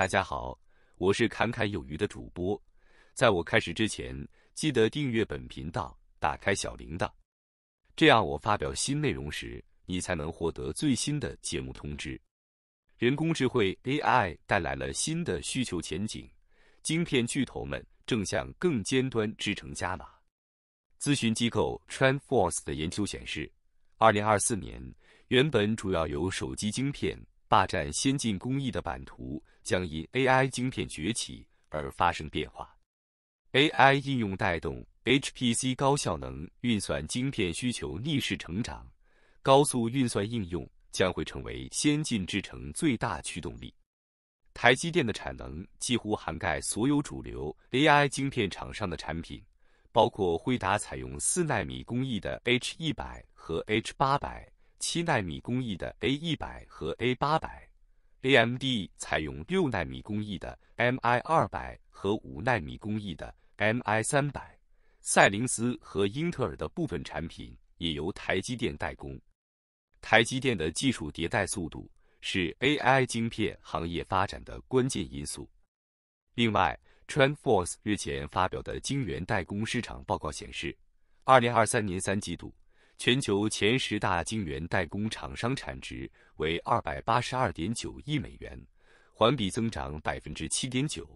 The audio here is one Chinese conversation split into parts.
大家好，我是侃侃有余的主播。在我开始之前，记得订阅本频道，打开小铃铛，这样我发表新内容时，你才能获得最新的节目通知。人工智能 AI 带来了新的需求前景，晶片巨头们正向更尖端制成加码。咨询机构 t r a n s f o r e 的研究显示，二零二四年原本主要由手机晶片霸占先进工艺的版图。将因 AI 晶片崛起而发生变化。AI 应用带动 HPC 高效能运算晶片需求逆势成长，高速运算应用将会成为先进制程最大驱动力。台积电的产能几乎涵盖所有主流 AI 晶片厂商的产品，包括辉达采用四纳米工艺的 H 一百和 H 八百，七纳米工艺的 A 一百和 A 八百。AMD 采用六纳米工艺的 MI 二百和五纳米工艺的 MI 三百，赛灵思和英特尔的部分产品也由台积电代工。台积电的技术迭代速度是 AI 晶片行业发展的关键因素。另外，TrendForce 日前发表的晶圆代工市场报告显示，二零二三年三季度。全球前十大晶圆代工厂商产值为二百八十二点九亿美元，环比增长百分之七点九。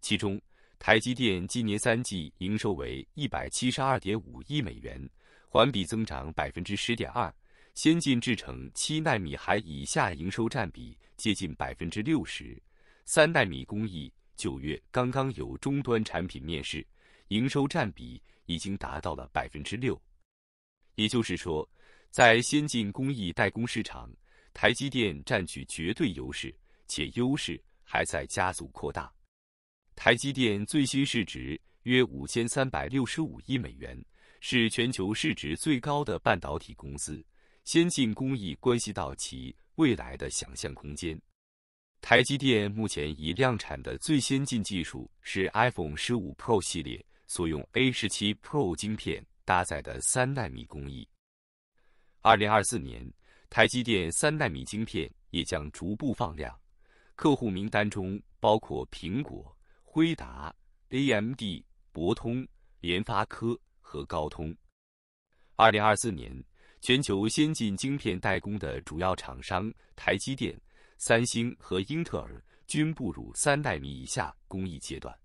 其中，台积电今年三季营收为一百七十二点五亿美元，环比增长百分之十点二。先进制程七纳米还以下营收占比接近百分之六十三纳米工艺，九月刚刚有终端产品面世，营收占比已经达到了百分之六。也就是说，在先进工艺代工市场，台积电占据绝对优势，且优势还在加速扩大。台积电最新市值约五千三百六十五亿美元，是全球市值最高的半导体公司。先进工艺关系到其未来的想象空间。台积电目前已量产的最先进技术是 iPhone 十五 Pro 系列所用 A 十七 Pro 晶片。搭载的三纳米工艺。二零二四年，台积电三纳米晶片也将逐步放量，客户名单中包括苹果、辉达、AMD、博通、联发科和高通。二零二四年，全球先进晶片代工的主要厂商台积电、三星和英特尔均步入三纳米以下工艺阶段。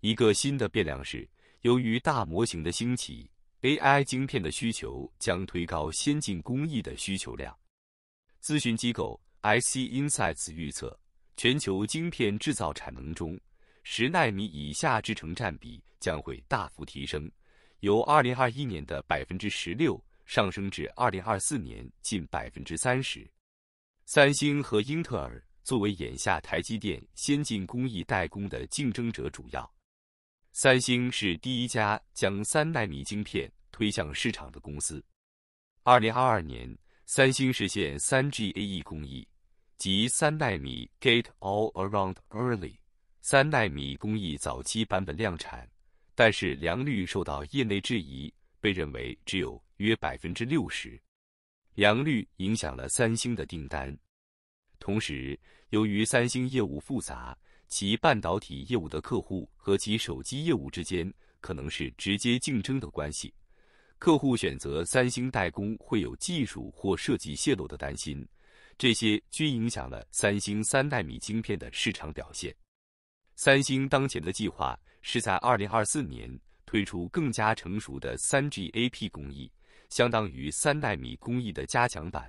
一个新的变量是，由于大模型的兴起。AI 晶片的需求将推高先进工艺的需求量。咨询机构 IC Insights 预测，全球晶片制造产能中十纳米以下制程占比将会大幅提升，由二零二一年的百分之十六上升至二零二四年近百分之三十。三星和英特尔作为眼下台积电先进工艺代工的竞争者主要。三星是第一家将三纳米晶片推向市场的公司。二零二二年，三星实现三 GAE 工艺及三纳米 Gate All Around Early（ 三纳米工艺早期版本）量产，但是良率受到业内质疑，被认为只有约百分之六十。良率影响了三星的订单。同时，由于三星业务复杂。其半导体业务的客户和其手机业务之间可能是直接竞争的关系。客户选择三星代工会有技术或设计泄露的担心，这些均影响了三星三纳米晶片的市场表现。三星当前的计划是在二零二四年推出更加成熟的三 GAP 工艺，相当于三纳米工艺的加强版；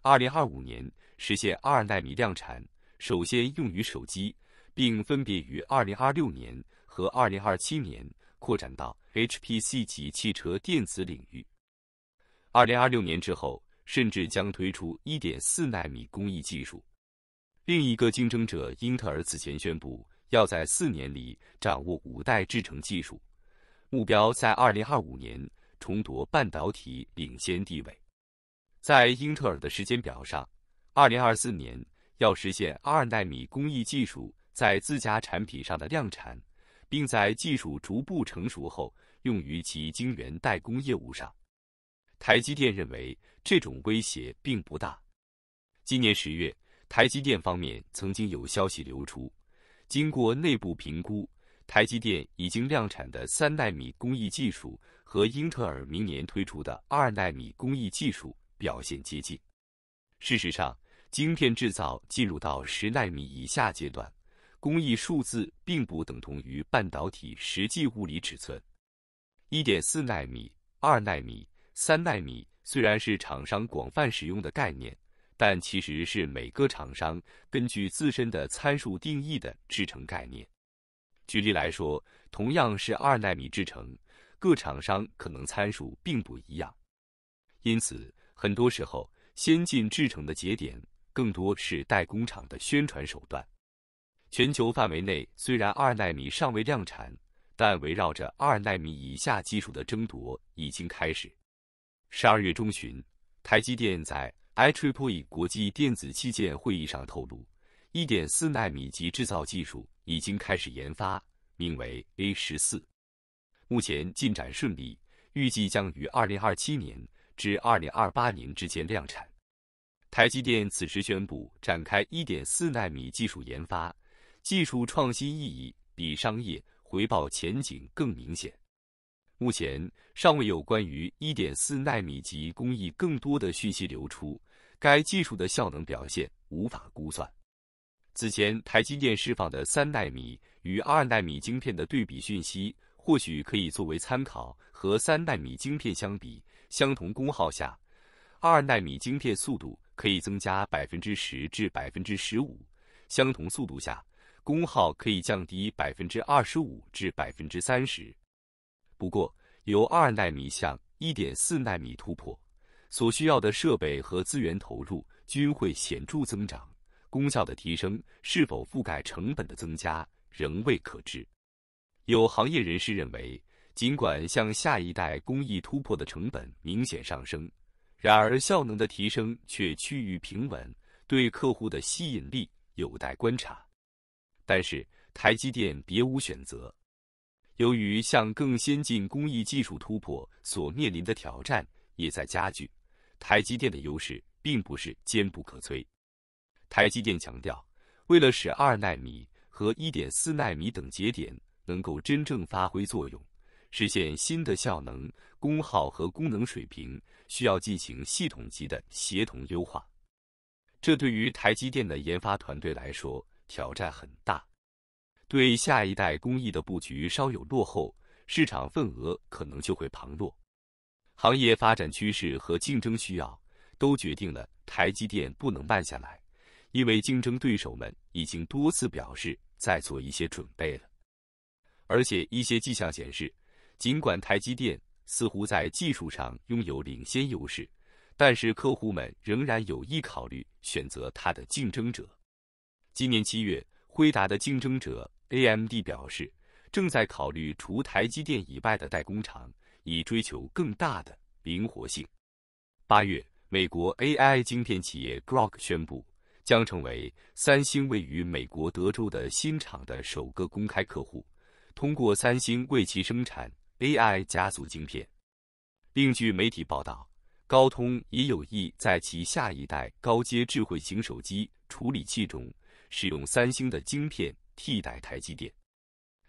二零二五年实现二纳米量产。首先用于手机，并分别于二零二六年和二零二七年扩展到 HPC 级汽车电子领域。二零二六年之后，甚至将推出一点四纳米工艺技术。另一个竞争者英特尔此前宣布，要在四年里掌握五代制程技术，目标在二零二五年重夺半导体领先地位。在英特尔的时间表上，二零二四年。要实现二纳米工艺技术在自家产品上的量产，并在技术逐步成熟后用于其晶圆代工业务上，台积电认为这种威胁并不大。今年十月，台积电方面曾经有消息流出，经过内部评估，台积电已经量产的三纳米工艺技术和英特尔明年推出的二纳米工艺技术表现接近。事实上，晶片制造进入到十纳米以下阶段，工艺数字并不等同于半导体实际物理尺寸。一点四纳米、二纳米、三纳米虽然是厂商广泛使用的概念，但其实是每个厂商根据自身的参数定义的制程概念。举例来说，同样是二纳米制程，各厂商可能参数并不一样。因此，很多时候先进制程的节点。更多是代工厂的宣传手段。全球范围内，虽然二纳米尚未量产，但围绕着二纳米以下技术的争夺已经开始。十二月中旬，台积电在 I t r e p o i 国际电子器件会议上透露，一点四纳米级制造技术已经开始研发，名为 A 十四，目前进展顺利，预计将于二零二七年至二零二八年之间量产。台积电此时宣布展开1.4纳米技术研发，技术创新意义比商业回报前景更明显。目前尚未有关于1.4纳米级工艺更多的讯息流出，该技术的效能表现无法估算。此前台积电释放的3纳米与2纳米晶片的对比讯息，或许可以作为参考。和3纳米晶片相比，相同功耗下，2纳米晶片速度。可以增加百分之十至百分之十五，相同速度下，功耗可以降低百分之二十五至百分之三十。不过，由二纳米向一点四纳米突破，所需要的设备和资源投入均会显著增长，功效的提升是否覆盖成本的增加，仍未可知。有行业人士认为，尽管向下一代工艺突破的成本明显上升，然而，效能的提升却趋于平稳，对客户的吸引力有待观察。但是，台积电别无选择，由于向更先进工艺技术突破所面临的挑战也在加剧，台积电的优势并不是坚不可摧。台积电强调，为了使二纳米和一点四纳米等节点能够真正发挥作用。实现新的效能、功耗和功能水平，需要进行系统级的协同优化。这对于台积电的研发团队来说挑战很大。对下一代工艺的布局稍有落后，市场份额可能就会旁落。行业发展趋势和竞争需要都决定了台积电不能慢下来，因为竞争对手们已经多次表示在做一些准备了，而且一些迹象显示。尽管台积电似乎在技术上拥有领先优势，但是客户们仍然有意考虑选择它的竞争者。今年七月，辉达的竞争者 AMD 表示，正在考虑除台积电以外的代工厂，以追求更大的灵活性。八月，美国 AI 晶片企业 Grok 宣布，将成为三星位于美国德州的新厂的首个公开客户，通过三星为其生产。AI 加速晶片。另据媒体报道，高通也有意在其下一代高阶智慧型手机处理器中使用三星的晶片替代台积电。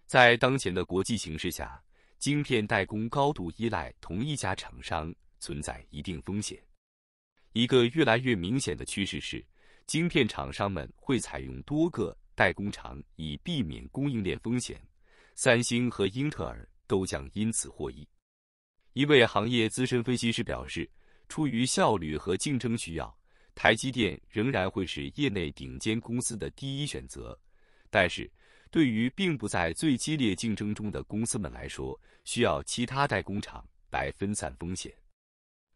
在当前的国际形势下，晶片代工高度依赖同一家厂商，存在一定风险。一个越来越明显的趋势是，晶片厂商们会采用多个代工厂以避免供应链风险。三星和英特尔。都将因此获益。一位行业资深分析师表示，出于效率和竞争需要，台积电仍然会是业内顶尖公司的第一选择。但是，对于并不在最激烈竞争中的公司们来说，需要其他代工厂来分散风险。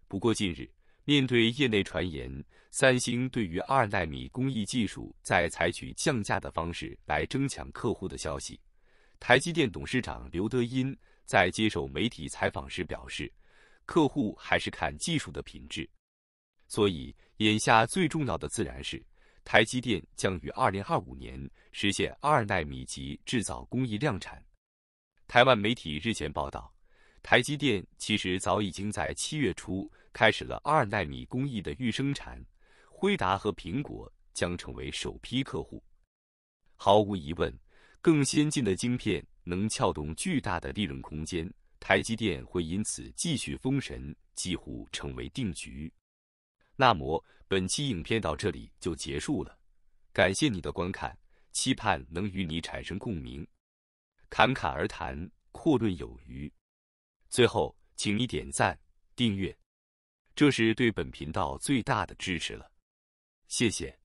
不过，近日面对业内传言，三星对于二纳米工艺技术在采取降价的方式来争抢客户的消息。台积电董事长刘德音在接受媒体采访时表示：“客户还是看技术的品质，所以眼下最重要的自然是台积电将于二零二五年实现二纳米级制造工艺量产。”台湾媒体日前报道，台积电其实早已经在七月初开始了二纳米工艺的预生产，辉达和苹果将成为首批客户。毫无疑问。更先进的晶片能撬动巨大的利润空间，台积电会因此继续封神，几乎成为定局。那么本期影片到这里就结束了，感谢你的观看，期盼能与你产生共鸣。侃侃而谈，阔论有余。最后，请你点赞、订阅，这是对本频道最大的支持了，谢谢。